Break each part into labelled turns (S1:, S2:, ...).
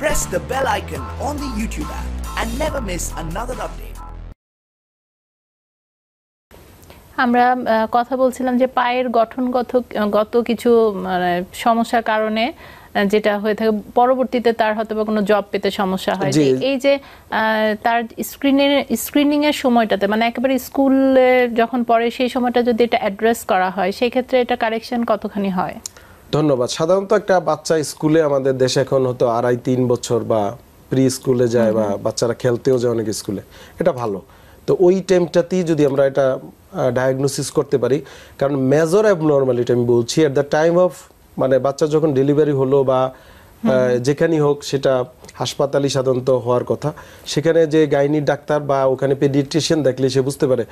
S1: press the bell icon on the YouTube app and never miss another update. আমরা কথা বলছিলাম যে পায়ের গঠনগত গত কিছু মানে সমস্যার কারণে যেটা হয়ে থাকে পরবর্তীতে তার হয়তো বা কোনো জব পেতে সমস্যা হয় এই যে তার স্ক্রিনের স্ক্রিনিং এর সময়টাতে মানে একেবারে স্কুলে যখন পড়ে সেই সময়টা যদি এটা অ্যাড্রেস করা হয় সেই ক্ষেত্রে এটা কারেকশন কতখানি হয়
S2: ধন্যবাদ সাধারণত একটা বাচ্চা স্কুলে আমাদের দেশে এখন হতো আড়াই তিন বছর বা প্রি স্কুলে যায় বা বাচ্চারা খেলতেও যায় অনেক স্কুলে এটা ভালো তো ওই টাইমটাতেই যদি আমরা এটা ডায়াগনোসিস করতে পারি কারণ মেজর অ্যাব অ্যাবনর্মালিটি আমি বলছি অ্যাট দ্য টাইম অফ মানে বাচ্চা যখন ডেলিভারি হলো বা যেখানেই হোক সেটা হাসপাতালই সাধারণত হওয়ার কথা সেখানে যে গাইনি ডাক্তার বা ওখানে পেডিট্রিশিয়ান দেখলে সে বুঝতে পারে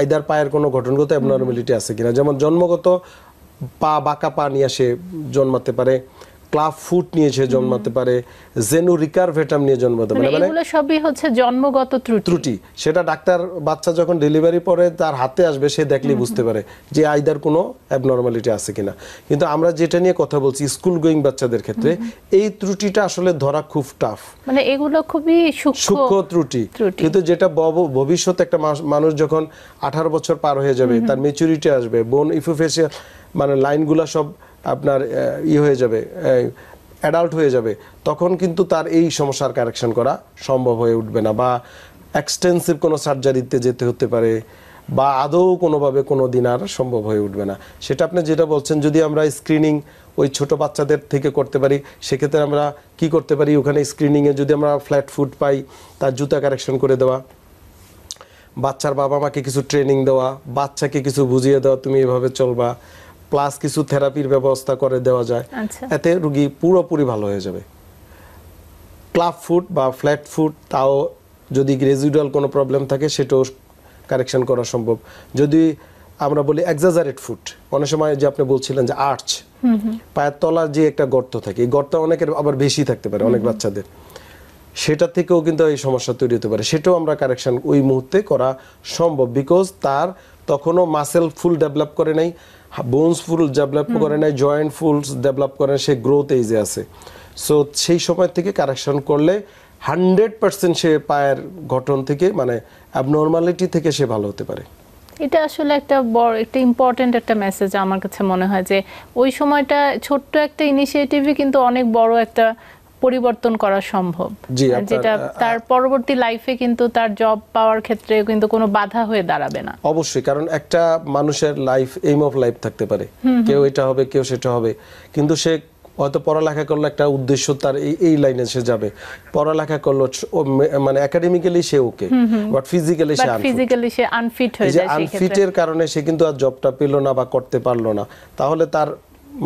S2: আইদার পায়ের কোনো ঘটনগত অ্যাবনর্মালিটি আছে কিনা যেমন জন্মগত পা বাঁকা পা নিয়ে আসে জন্মাতে পারে ক্লাব ফুট নিয়ে সে জন্মাতে পারে জেনু ভেটাম নিয়ে জন্মাতে পারে মানে, মানে এগুলো
S1: সবই হচ্ছে জন্মগত ত্রুটি ত্রুটি
S2: সেটা ডাক্তার বাচ্চা যখন ডেলিভারি পরে তার হাতে আসবে সে দেখলে বুঝতে পারে যে আইদার কোনো অ্যাবনর্মালিটি আছে কিনা কিন্তু আমরা যেটা নিয়ে কথা বলছি স্কুল গোয়িং বাচ্চাদের ক্ষেত্রে এই ত্রুটিটা আসলে ধরা খুব টাফ
S1: মানে এগুলো খুবই সূক্ষ্ম
S2: ত্রুটি কিন্তু যেটা ভবিষ্যতে একটা মানুষ যখন আঠারো বছর পার হয়ে যাবে তার মেচুরিটি আসবে বোন ইফোফেসিয়াল মানে লাইনগুলো সব আপনার ই হয়ে যাবে অ্যাডাল্ট হয়ে যাবে তখন কিন্তু তার এই সমস্যার কারেকশন করা সম্ভব হয়ে উঠবে না বা এক্সটেন্সিভ কোনো সার্জারিতে যেতে হতে পারে বা আদৌ কোনোভাবে কোনো দিন আর সম্ভব হয়ে উঠবে না সেটা আপনি যেটা বলছেন যদি আমরা স্ক্রিনিং ওই ছোট বাচ্চাদের থেকে করতে পারি সেক্ষেত্রে আমরা কি করতে পারি ওখানে স্ক্রিনিংয়ে যদি আমরা ফ্ল্যাট ফুট পাই তার জুতা কারেকশন করে দেওয়া বাচ্চার বাবা মাকে কিছু ট্রেনিং দেওয়া বাচ্চাকে কিছু বুঝিয়ে দেওয়া তুমি এভাবে চলবা প্লাস কিছু থেরাপির ব্যবস্থা করে দেওয়া যায় আচ্ছা। এতে রুগী পুরোপুরি ভালো হয়ে যাবে ক্লাব ফুড বা ফ্ল্যাট ফুড তাও যদি গ্রেজুয়াল কোনো প্রবলেম থাকে সেটাও কারেকশন করা সম্ভব যদি আমরা বলি এক্সাজারেট ফুড অনেক সময় যে আপনি বলছিলেন যে আর্চ পায়ের তলার যে একটা গর্ত থাকে এই গর্ত অনেকের আবার বেশি থাকতে পারে অনেক বাচ্চাদের সেটা থেকেও কিন্তু এই সমস্যা তৈরি হতে পারে সেটাও আমরা কারেকশন ওই মুহূর্তে করা সম্ভব বিকজ তার তখনও মাসেল ফুল ডেভেলপ করে নাই বোনস ফুল ডেভেলপ করে নাই জয়েন্ট ফুলস ডেভেলপ করে সে গ্রোথ এই যে আছে সো সেই সময় থেকে কারেকশন করলে হান্ড্রেড পার্সেন্ট সে পায়ের গঠন থেকে মানে অ্যাবনর্মালিটি থেকে সে ভালো হতে পারে
S1: এটা আসলে একটা বড় একটা ইম্পর্টেন্ট একটা মেসেজ আমার কাছে মনে হয় যে ওই সময়টা ছোট্ট একটা ইনিশিয়েটিভই কিন্তু অনেক বড় একটা পরিবর্তন করা সম্ভব মানে যেটা তার পরবর্তী লাইফে কিন্তু তার জব পাওয়ার ক্ষেত্রে কিন্তু কোনো বাধা হয়ে দাঁড়াবে না
S2: অবশ্যই কারণ একটা মানুষের লাইফ এইম অফ লাইফ থাকতে পারে কেউ এটা হবে কেউ সেটা হবে কিন্তু সে হয়তো পড়ালেখা করলো একটা উদ্দেশ্য তার এই এই লাইনে সে যাবে পড়ালেখা করলো মানে একাডেমিক্যালি সে ওকে বাট ফিজিক্যালি সে
S1: ফিজিক্যালি সে আনফিট হয়ে যায় আনফিটের
S2: কারণে সে কিন্তু আর জবটা পেলো না বা করতে পারলো না তাহলে তার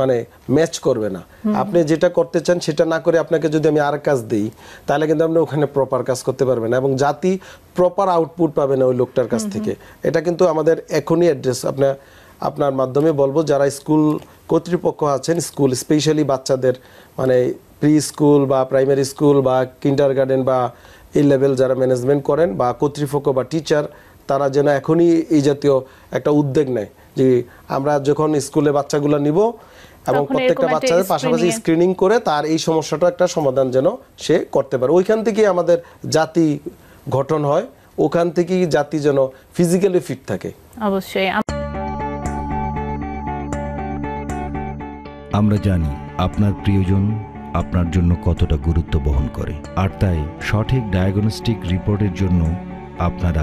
S2: মানে ম্যাচ করবে না আপনি যেটা করতে চান সেটা না করে আপনাকে যদি আমি আর কাজ দিই তাহলে কিন্তু আপনি ওখানে প্রপার কাজ করতে পারবেন না এবং জাতি প্রপার আউটপুট পাবে না ওই লোকটার কাছ থেকে এটা কিন্তু আমাদের এখনই অ্যাড্রেস আপনার আপনার মাধ্যমে বলবো যারা স্কুল কর্তৃপক্ষ আছেন স্কুল স্পেশালি বাচ্চাদের মানে প্রি স্কুল বা প্রাইমারি স্কুল বা কিন্ডার গার্ডেন বা এই লেভেল যারা ম্যানেজমেন্ট করেন বা কর্তৃপক্ষ বা টিচার তারা যেন এখনই এই জাতীয় একটা উদ্যোগ নেয় যে আমরা যখন স্কুলে বাচ্চাগুলো নিব এবং প্রত্যেকটা বাচ্চাদের পাশাপাশি স্ক্রিনিং করে তার এই সমস্যাটা একটা সমাধান যেন সে করতে পারে ওইখান থেকেই আমাদের জাতি গঠন হয় ওখান থেকেই জাতি যেন ফিজিক্যালি ফিট থাকে অবশ্যই আমরা জানি আপনার প্রিয়জন আপনার জন্য কতটা গুরুত্ব বহন করে আর তাই সঠিক ডায়াগনস্টিক রিপোর্টের জন্য আপনারা